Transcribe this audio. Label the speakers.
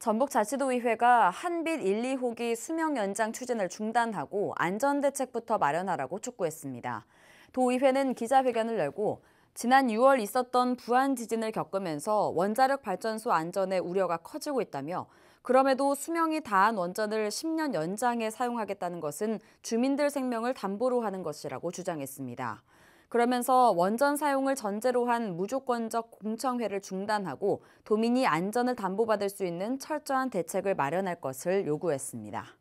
Speaker 1: 전북자치도의회가 한빛 1, 2호기 수명 연장 추진을 중단하고 안전대책부터 마련하라고 촉구했습니다. 도의회는 기자회견을 열고 지난 6월 있었던 부안 지진을 겪으면서 원자력 발전소 안전의 우려가 커지고 있다며 그럼에도 수명이 다한 원전을 10년 연장해 사용하겠다는 것은 주민들 생명을 담보로 하는 것이라고 주장했습니다. 그러면서 원전 사용을 전제로 한 무조건적 공청회를 중단하고 도민이 안전을 담보받을 수 있는 철저한 대책을 마련할 것을 요구했습니다.